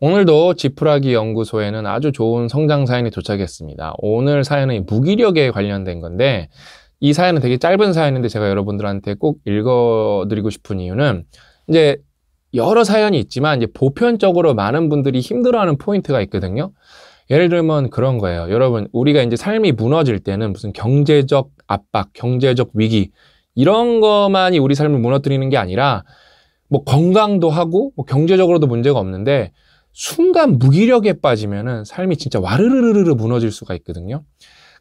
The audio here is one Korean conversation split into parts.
오늘도 지푸라기 연구소에는 아주 좋은 성장 사연이 도착했습니다. 오늘 사연은 무기력에 관련된 건데 이 사연은 되게 짧은 사연인데 제가 여러분들한테 꼭 읽어드리고 싶은 이유는 이제 여러 사연이 있지만 이제 보편적으로 많은 분들이 힘들어하는 포인트가 있거든요. 예를 들면 그런 거예요. 여러분, 우리가 이제 삶이 무너질 때는 무슨 경제적 압박, 경제적 위기, 이런 것만이 우리 삶을 무너뜨리는 게 아니라, 뭐 건강도 하고, 뭐 경제적으로도 문제가 없는데, 순간 무기력에 빠지면은 삶이 진짜 와르르르르 무너질 수가 있거든요.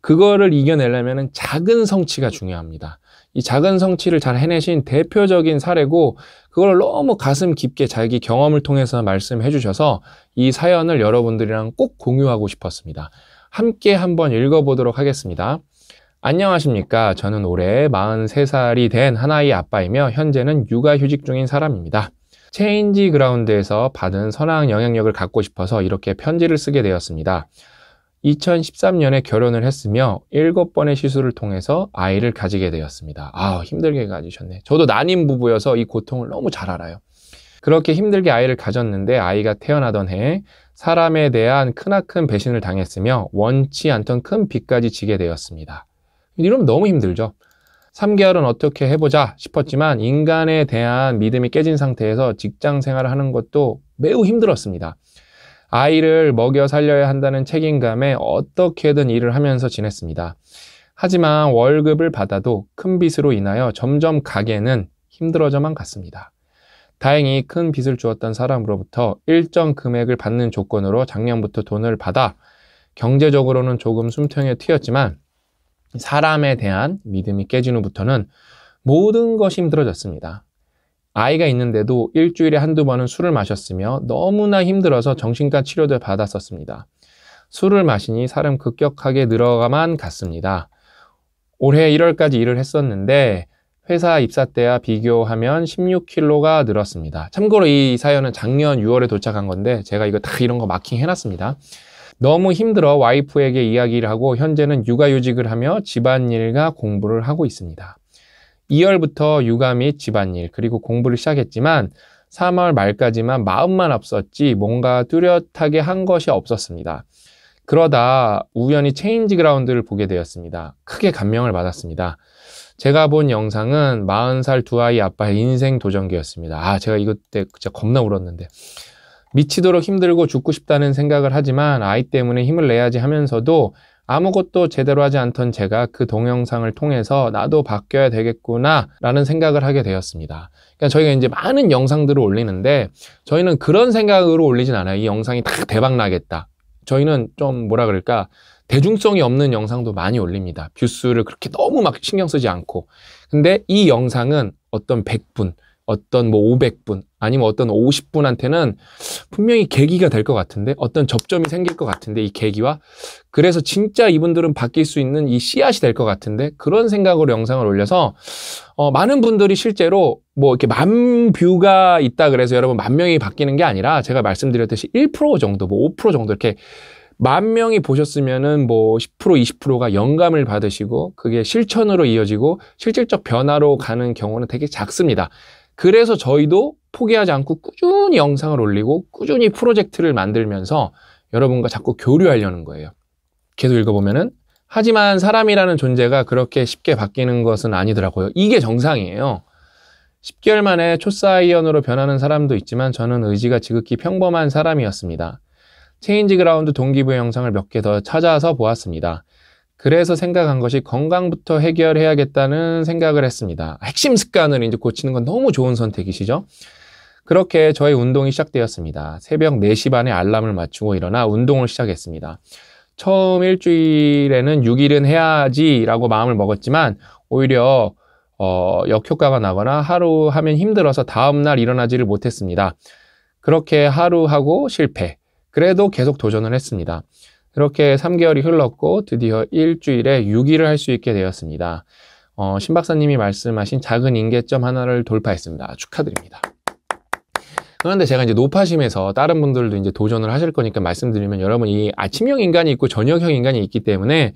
그거를 이겨내려면은 작은 성취가 중요합니다. 이 작은 성취를 잘 해내신 대표적인 사례고 그걸 너무 가슴 깊게 자기 경험을 통해서 말씀해 주셔서 이 사연을 여러분들이랑 꼭 공유하고 싶었습니다. 함께 한번 읽어보도록 하겠습니다. 안녕하십니까. 저는 올해 43살이 된 하나의 아빠이며 현재는 육아휴직 중인 사람입니다. 체인지 그라운드에서 받은 선한 영향력을 갖고 싶어서 이렇게 편지를 쓰게 되었습니다. 2013년에 결혼을 했으며 7번의 시술을 통해서 아이를 가지게 되었습니다. 아, 힘들게 가지셨네. 저도 난임 부부여서 이 고통을 너무 잘 알아요. 그렇게 힘들게 아이를 가졌는데 아이가 태어나던 해 사람에 대한 크나큰 배신을 당했으며 원치 않던 큰 빚까지 지게 되었습니다. 이러면 너무 힘들죠. 3개월은 어떻게 해보자 싶었지만 인간에 대한 믿음이 깨진 상태에서 직장 생활을 하는 것도 매우 힘들었습니다. 아이를 먹여 살려야 한다는 책임감에 어떻게든 일을 하면서 지냈습니다. 하지만 월급을 받아도 큰 빚으로 인하여 점점 가게는 힘들어져만 갔습니다. 다행히 큰 빚을 주었던 사람으로부터 일정 금액을 받는 조건으로 작년부터 돈을 받아 경제적으로는 조금 숨통에 튀었지만 사람에 대한 믿음이 깨진 후부터는 모든 것이 힘들어졌습니다. 아이가 있는데도 일주일에 한두 번은 술을 마셨으며 너무나 힘들어서 정신과 치료도 받았었습니다. 술을 마시니 사람 급격하게 늘어가만 갔습니다. 올해 1월까지 일을 했었는데 회사 입사 때와 비교하면 16kg가 늘었습니다. 참고로 이 사연은 작년 6월에 도착한 건데 제가 이거 다 이런 거 마킹 해놨습니다. 너무 힘들어 와이프에게 이야기를 하고 현재는 육아휴직을 하며 집안일과 공부를 하고 있습니다. 2월부터 육아 및 집안일 그리고 공부를 시작했지만 3월 말까지만 마음만 앞섰지 뭔가 뚜렷하게 한 것이 없었습니다. 그러다 우연히 체인지 그라운드를 보게 되었습니다. 크게 감명을 받았습니다. 제가 본 영상은 40살 두 아이 아빠의 인생 도전기였습니다. 아, 제가 이것 때 진짜 겁나 울었는데. 미치도록 힘들고 죽고 싶다는 생각을 하지만 아이 때문에 힘을 내야지 하면서도 아무것도 제대로 하지 않던 제가 그 동영상을 통해서 나도 바뀌어야 되겠구나 라는 생각을 하게 되었습니다. 그러니까 저희가 이제 많은 영상들을 올리는데 저희는 그런 생각으로 올리진 않아요. 이 영상이 딱 대박 나겠다. 저희는 좀 뭐라 그럴까 대중성이 없는 영상도 많이 올립니다. 뷰수를 그렇게 너무 막 신경 쓰지 않고. 근데 이 영상은 어떤 100분, 어떤 뭐 500분, 아니면 어떤 50분한테는 분명히 계기가 될 것 같은데 어떤 접점이 생길 것 같은데 이 계기와 그래서 진짜 이분들은 바뀔 수 있는 이 씨앗이 될 것 같은데 그런 생각으로 영상을 올려서 어, 많은 분들이 실제로 뭐 이렇게 만 뷰가 있다 그래서 여러분 만 명이 바뀌는 게 아니라 제가 말씀드렸듯이 1% 정도 뭐 5% 정도 이렇게 만 명이 보셨으면은 뭐 10% 20%가 영감을 받으시고 그게 실천으로 이어지고 실질적 변화로 가는 경우는 되게 작습니다. 그래서 저희도 포기하지 않고 꾸준히 영상을 올리고 꾸준히 프로젝트를 만들면서 여러분과 자꾸 교류하려는 거예요. 계속 읽어보면은 하지만 사람이라는 존재가 그렇게 쉽게 바뀌는 것은 아니더라고요. 이게 정상이에요. 10개월 만에 초사이언으로 변하는 사람도 있지만 저는 의지가 지극히 평범한 사람이었습니다. 체인지 그라운드 동기부여 영상을 몇 개 더 찾아서 보았습니다. 그래서 생각한 것이 건강부터 해결해야겠다는 생각을 했습니다. 핵심 습관을 이제 고치는 건 너무 좋은 선택이시죠? 그렇게 저의 운동이 시작되었습니다. 새벽 4시 반에 알람을 맞추고 일어나 운동을 시작했습니다. 처음 일주일에는 6일은 해야지라고 마음을 먹었지만 오히려 어, 역효과가 나거나 하루 하면 힘들어서 다음날 일어나지를 못했습니다. 그렇게 하루 하고 실패. 그래도 계속 도전을 했습니다. 이렇게 3개월이 흘렀고 드디어 일주일에 6일을 할 수 있게 되었습니다. 어, 신 박사님이 말씀하신 작은 인계점 하나를 돌파했습니다. 축하드립니다. 그런데 제가 이제 노파심에서 다른 분들도 이제 도전을 하실 거니까 말씀드리면 여러분 이 아침형 인간이 있고 저녁형 인간이 있기 때문에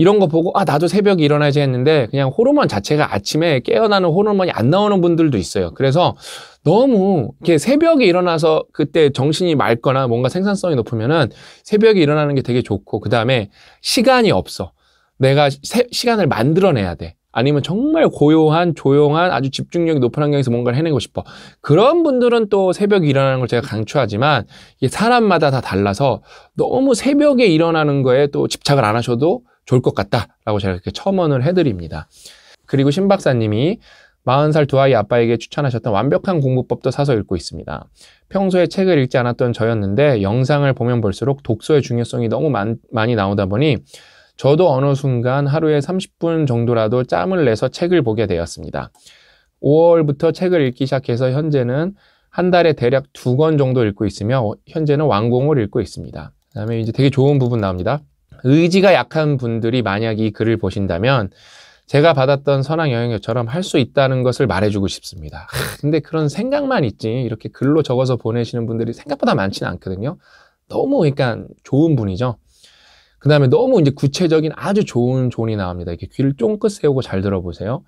이런 거 보고 아 나도 새벽에 일어나야지 했는데 그냥 호르몬 자체가 아침에 깨어나는 호르몬이 안 나오는 분들도 있어요. 그래서 너무 이렇게 새벽에 일어나서 그때 정신이 맑거나 뭔가 생산성이 높으면은 새벽에 일어나는 게 되게 좋고 그 다음에 시간이 없어. 내가 세, 시간을 만들어내야 돼. 아니면 정말 고요한 조용한 아주 집중력이 높은 환경에서 뭔가를 해내고 싶어 그런 분들은 또 새벽에 일어나는 걸 제가 강추하지만 이게 사람마다 다 달라서 너무 새벽에 일어나는 거에 또 집착을 안 하셔도 좋을 것 같다라고 제가 이렇게 첨언을 해드립니다. 그리고 신 박사님이 40살 두 아이 아빠에게 추천하셨던 완벽한 공부법도 사서 읽고 있습니다. 평소에 책을 읽지 않았던 저였는데 영상을 보면 볼수록 독서의 중요성이 너무 많, 많이 나오다 보니 저도 어느 순간 하루에 30분 정도라도 짬을 내서 책을 보게 되었습니다. 5월부터 책을 읽기 시작해서 현재는 한 달에 대략 두 권 정도 읽고 있으며 현재는 완공을 읽고 있습니다. 그다음에 이제 되게 좋은 부분 나옵니다. 의지가 약한 분들이 만약 이 글을 보신다면 제가 받았던 선왕 영향력처럼 할 수 있다는 것을 말해주고 싶습니다. 근데 그런 생각만 있지 이렇게 글로 적어서 보내시는 분들이 생각보다 많지는 않거든요. 너무 그러니까 좋은 분이죠. 그 다음에 너무 이제 구체적인 아주 좋은 조언이 나옵니다. 이렇게 귀를 쫑긋 세우고 잘 들어보세요.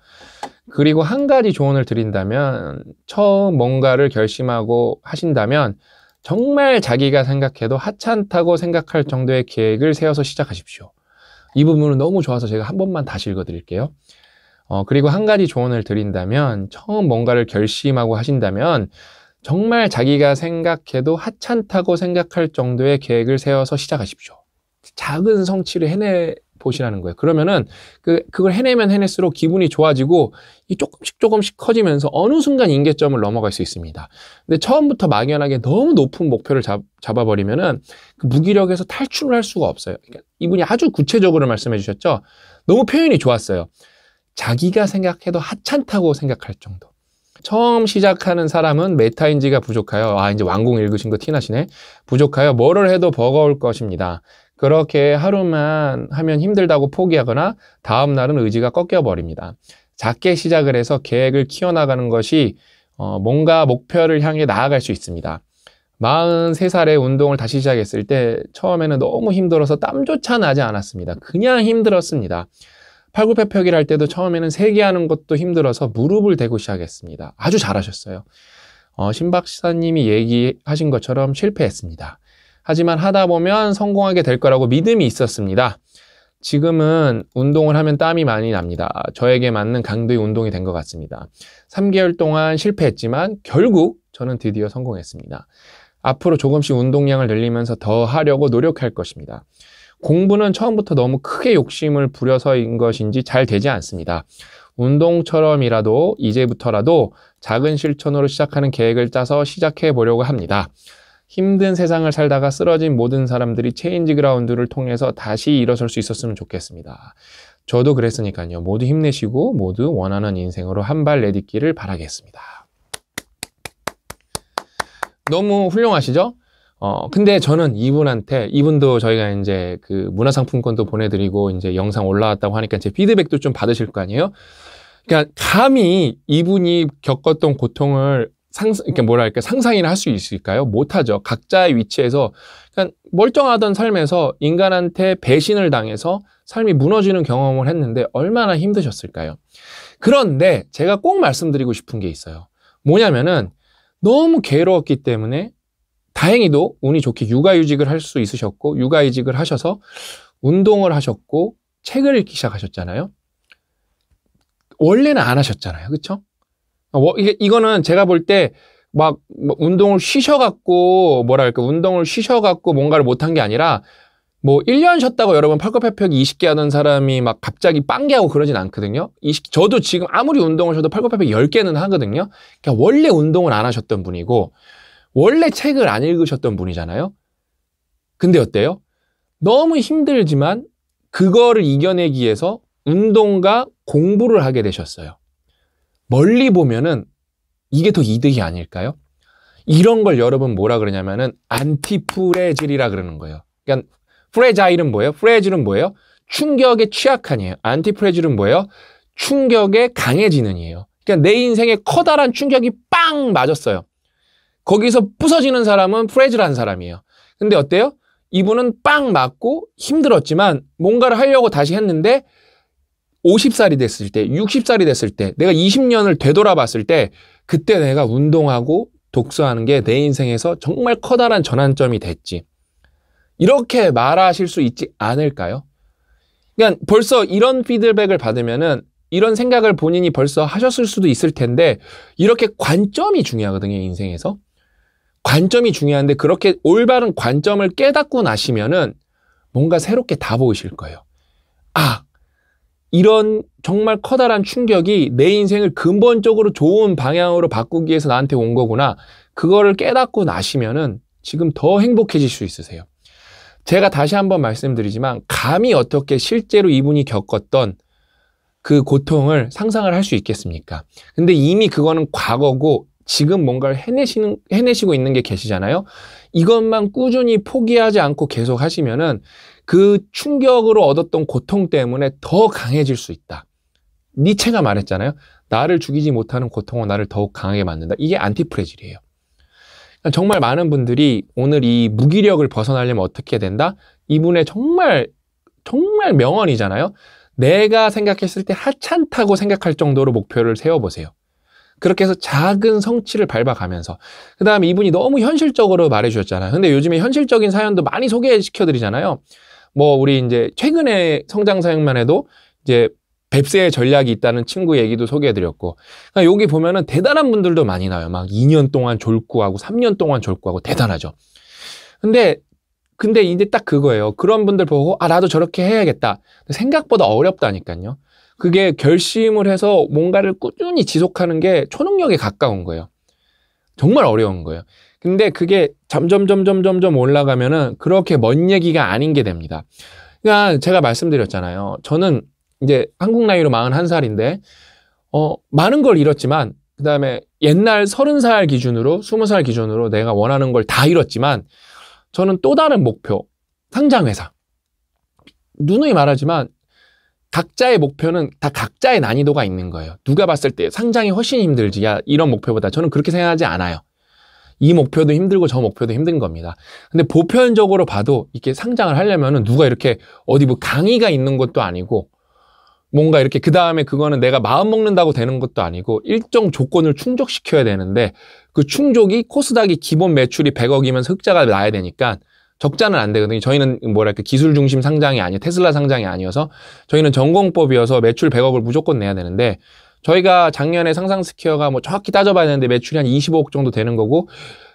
그리고 한 가지 조언을 드린다면 처음 뭔가를 결심하고 하신다면 정말 자기가 생각해도 하찮다고 생각할 정도의 계획을 세워서 시작하십시오. 이 부분은 너무 좋아서 제가 한 번만 다시 읽어드릴게요. 어, 그리고 한 가지 조언을 드린다면 처음 뭔가를 결심하고 하신다면 정말 자기가 생각해도 하찮다고 생각할 정도의 계획을 세워서 시작하십시오. 작은 성취를 해내 보시라는 거예요. 그러면은 그 그걸 해내면 해낼수록 기분이 좋아지고 이 조금씩 조금씩 커지면서 어느 순간 인계점을 넘어갈 수 있습니다. 근데 처음부터 막연하게 너무 높은 목표를 잡, 잡아버리면은 그 무기력에서 탈출을 할 수가 없어요. 그러니까 이분이 아주 구체적으로 말씀해 주셨죠. 너무 표현이 좋았어요. 자기가 생각해도 하찮다고 생각할 정도. 처음 시작하는 사람은 메타인지가 부족하여 아 이제 완공 읽으신 거 티나시네 부족하여 뭐를 해도 버거울 것입니다 그렇게 하루만 하면 힘들다고 포기하거나 다음 날은 의지가 꺾여버립니다. 작게 시작을 해서 계획을 키워나가는 것이 어, 뭔가 목표를 향해 나아갈 수 있습니다. 43살에 운동을 다시 시작했을 때 처음에는 너무 힘들어서 땀조차 나지 않았습니다. 그냥 힘들었습니다. 팔굽혀펴기를 할 때도 처음에는 세 개 하는 것도 힘들어서 무릎을 대고 시작했습니다. 아주 잘하셨어요. 어, 신박사님이 얘기하신 것처럼 실패했습니다. 하지만 하다 보면 성공하게 될 거라고 믿음이 있었습니다. 지금은 운동을 하면 땀이 많이 납니다. 저에게 맞는 강도의 운동이 된 것 같습니다. 3개월 동안 실패했지만 결국 저는 드디어 성공했습니다. 앞으로 조금씩 운동량을 늘리면서 더 하려고 노력할 것입니다. 공부는 처음부터 너무 크게 욕심을 부려서인 것인지 잘 되지 않습니다. 운동처럼이라도 이제부터라도 작은 실천으로 시작하는 계획을 짜서 시작해 보려고 합니다. 힘든 세상을 살다가 쓰러진 모든 사람들이 체인지 그라운드를 통해서 다시 일어설 수 있었으면 좋겠습니다. 저도 그랬으니까요. 모두 힘내시고 모두 원하는 인생으로 한 발 내딛기를 바라겠습니다. 너무 훌륭하시죠? 어, 근데 저는 이분한테, 이분도 저희가 이제 그 문화상품권도 보내드리고 이제 영상 올라왔다고 하니까 제 피드백도 좀 받으실 거 아니에요? 그러니까 감히 이분이 겪었던 고통을 상, 그러니까 뭐랄까, 상상이나 할 수 있을까요? 못하죠. 각자의 위치에서, 그러 그러니까 멀쩡하던 삶에서 인간한테 배신을 당해서 삶이 무너지는 경험을 했는데 얼마나 힘드셨을까요? 그런데 제가 꼭 말씀드리고 싶은 게 있어요. 뭐냐면은 너무 괴로웠기 때문에 다행히도 운이 좋게 육아휴직을 할 수 있으셨고, 육아휴직을 하셔서 운동을 하셨고, 책을 읽기 시작하셨잖아요. 원래는 안 하셨잖아요. 그쵸? 어, 이 이거는 제가 볼 때막 뭐 운동을 쉬셔갖고 뭐랄까 운동을 쉬셔갖고 뭔가를 못한 게 아니라 뭐 1년 쉬었다고 여러분 팔굽혀펴기 20개 하던 사람이 막 갑자기 빵개 하고 그러진 않거든요. 20, 저도 지금 아무리 운동을 쉬어도 팔굽혀펴기 10개는 하거든요. 그러니까 원래 운동을 안 하셨던 분이고 원래 책을 안 읽으셨던 분이잖아요. 근데 어때요? 너무 힘들지만 그거를 이겨내기 위해서 운동과 공부를 하게 되셨어요. 멀리 보면은 이게 더 이득이 아닐까요? 이런 걸 여러분 뭐라 그러냐면은 안티프레질이라 그러는 거예요. 그러니까 프레자일은 뭐예요? 프레질은 뭐예요? 충격에 취약한이에요. 안티프레질은 뭐예요? 충격에 강해지는이에요. 그러니까 내 인생에 커다란 충격이 빵 맞았어요. 거기서 부서지는 사람은 프레질한 사람이에요. 근데 어때요? 이분은 빵 맞고 힘들었지만 뭔가를 하려고 다시 했는데 50살이 됐을 때, 60살이 됐을 때, 내가 20년을 되돌아봤을 때, 그때 내가 운동하고 독서하는 게 내 인생에서 정말 커다란 전환점이 됐지. 이렇게 말하실 수 있지 않을까요? 그러니까 벌써 이런 피드백을 받으면은 이런 생각을 본인이 벌써 하셨을 수도 있을 텐데 이렇게 관점이 중요하거든요, 인생에서. 관점이 중요한데 그렇게 올바른 관점을 깨닫고 나시면은 뭔가 새롭게 다 보이실 거예요. 아, 이런 정말 커다란 충격이 내 인생을 근본적으로 좋은 방향으로 바꾸기 위해서 나한테 온 거구나. 그거를 깨닫고 나시면은 지금 더 행복해질 수 있으세요. 제가 다시 한번 말씀드리지만 감히 어떻게 실제로 이분이 겪었던 그 고통을 상상을 할 수 있겠습니까? 근데 이미 그거는 과거고 지금 뭔가를 해내시는, 해내시고 있는 게 계시잖아요. 이것만 꾸준히 포기하지 않고 계속 하시면은 그 충격으로 얻었던 고통 때문에 더 강해질 수 있다. 니체가 말했잖아요. 나를 죽이지 못하는 고통은 나를 더욱 강하게 만든다. 이게 안티프레질이에요. 그러니까 정말 많은 분들이 오늘 이 무기력을 벗어나려면 어떻게 된다? 이분의 정말 정말 명언이잖아요. 내가 생각했을 때 하찮다고 생각할 정도로 목표를 세워보세요. 그렇게 해서 작은 성취를 밟아가면서 그 다음에 이분이 너무 현실적으로 말해주셨잖아요. 근데 요즘에 현실적인 사연도 많이 소개시켜드리잖아요. 뭐 우리 이제 최근에 성장 사연만 해도 이제 뱁새의 전략이 있다는 친구 얘기도 소개해드렸고 그러니까 여기 보면은 대단한 분들도 많이 나와요. 막 2년 동안 졸구하고 3년 동안 졸구하고 대단하죠. 근데 근데 이제 딱 그거예요. 그런 분들 보고 아 나도 저렇게 해야겠다. 생각보다 어렵다니까요. 그게 결심을 해서 뭔가를 꾸준히 지속하는 게 초능력에 가까운 거예요. 정말 어려운 거예요. 근데 그게 점점, 점점, 점점 올라가면은 그렇게 먼 얘기가 아닌 게 됩니다. 그러니까 제가 말씀드렸잖아요. 저는 이제 한국 나이로 41살인데, 어, 많은 걸 잃었지만, 그 다음에 옛날 30살 기준으로, 20살 기준으로 내가 원하는 걸 다 잃었지만, 저는 또 다른 목표, 상장회사. 누누이 말하지만 각자의 목표는 다 각자의 난이도가 있는 거예요. 누가 봤을 때 상장이 훨씬 힘들지. 야, 이런 목표보다 저는 그렇게 생각하지 않아요. 이 목표도 힘들고 저 목표도 힘든 겁니다. 근데 보편적으로 봐도 이렇게 상장을 하려면은 누가 이렇게 어디 뭐 강의가 있는 것도 아니고 뭔가 이렇게 그 다음에 그거는 내가 마음 먹는다고 되는 것도 아니고 일정 조건을 충족시켜야 되는데 그 충족이 코스닥이 기본 매출이 100억이면 흑자가 나야 되니까 적자는 안 되거든요. 저희는 뭐랄까 기술 중심 상장이 아니에요. 테슬라 상장이 아니어서 저희는 전공법이어서 매출 100억을 무조건 내야 되는데 저희가 작년에 상상스퀘어가 뭐 정확히 따져봐야 되는데 매출이 한 25억 정도 되는 거고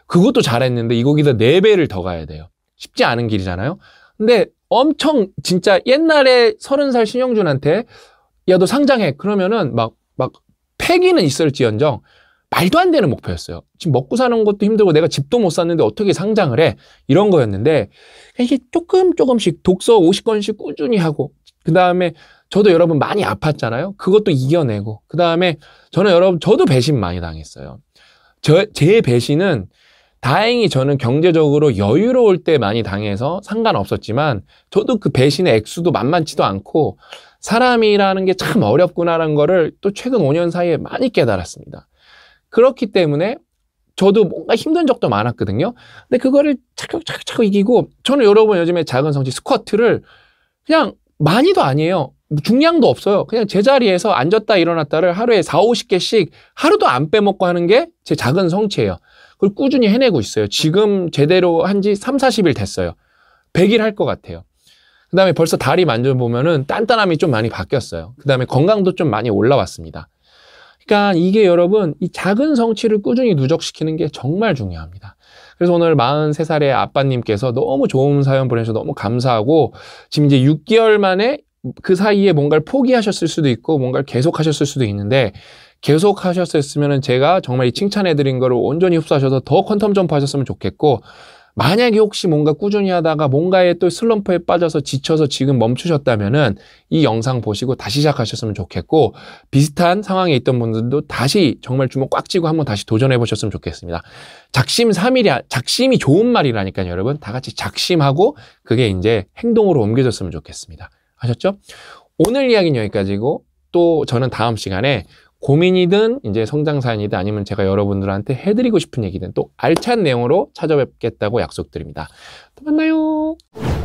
그것도 잘했는데 이거기다 4배를 더 가야 돼요. 쉽지 않은 길이잖아요. 근데 엄청 진짜 옛날에 30살 신영준한테 야 너 상장해 그러면은 막막 패기는 있을지언정 말도 안 되는 목표였어요. 지금 먹고 사는 것도 힘들고 내가 집도 못 샀는데 어떻게 상장을 해? 이런 거였는데 이게 조금 조금씩 독서 50권씩 꾸준히 하고 그 다음에 저도 여러분 많이 아팠잖아요. 그것도 이겨내고 그 다음에 저는 여러분 저도 배신 많이 당했어요. 저, 제 배신은 다행히 저는 경제적으로 여유로울 때 많이 당해서 상관없었지만 저도 그 배신의 액수도 만만치도 않고 사람이라는 게 참 어렵구나라는 거를 또 최근 5년 사이에 많이 깨달았습니다. 그렇기 때문에 저도 뭔가 힘든 적도 많았거든요. 근데 그거를 차곡차곡차곡 이기고 저는 여러분 요즘에 작은 성취 스쿼트를 그냥 많이도 아니에요. 중량도 없어요. 그냥 제자리에서 앉았다 일어났다를 하루에 4, 50개씩 하루도 안 빼먹고 하는 게 제 작은 성취예요. 그걸 꾸준히 해내고 있어요. 지금 제대로 한 지 3, 40일 됐어요. 100일 할 것 같아요. 그 다음에 벌써 다리 만져보면은 단단함이 좀 많이 바뀌었어요. 그 다음에 건강도 좀 많이 올라왔습니다. 그러니까 이게 여러분 이 작은 성취를 꾸준히 누적시키는 게 정말 중요합니다. 그래서 오늘 43살의 아빠님께서 너무 좋은 사연 보내셔서 너무 감사하고 지금 이제 6개월 만에 그 사이에 뭔가를 포기하셨을 수도 있고 뭔가를 계속하셨을 수도 있는데 계속하셨으면 제가 정말 이 칭찬해드린 거를 온전히 흡수하셔서 더 퀀텀 점프하셨으면 좋겠고 만약에 혹시 뭔가 꾸준히 하다가 뭔가에 또 슬럼프에 빠져서 지쳐서 지금 멈추셨다면은 이 영상 보시고 다시 시작하셨으면 좋겠고 비슷한 상황에 있던 분들도 다시 정말 주먹 꽉 쥐고 한번 다시 도전해 보셨으면 좋겠습니다. 작심 삼일이 야 작심이 좋은 말이라니까요, 여러분. 다 같이 작심하고 그게 이제 행동으로 옮겨졌으면 좋겠습니다. 아셨죠? 오늘 이야기는 여기까지고 또 저는 다음 시간에 고민이든 이제 성장 사연이든 아니면 제가 여러분들한테 해드리고 싶은 얘기든 또 알찬 내용으로 찾아뵙겠다고 약속드립니다. 또 만나요.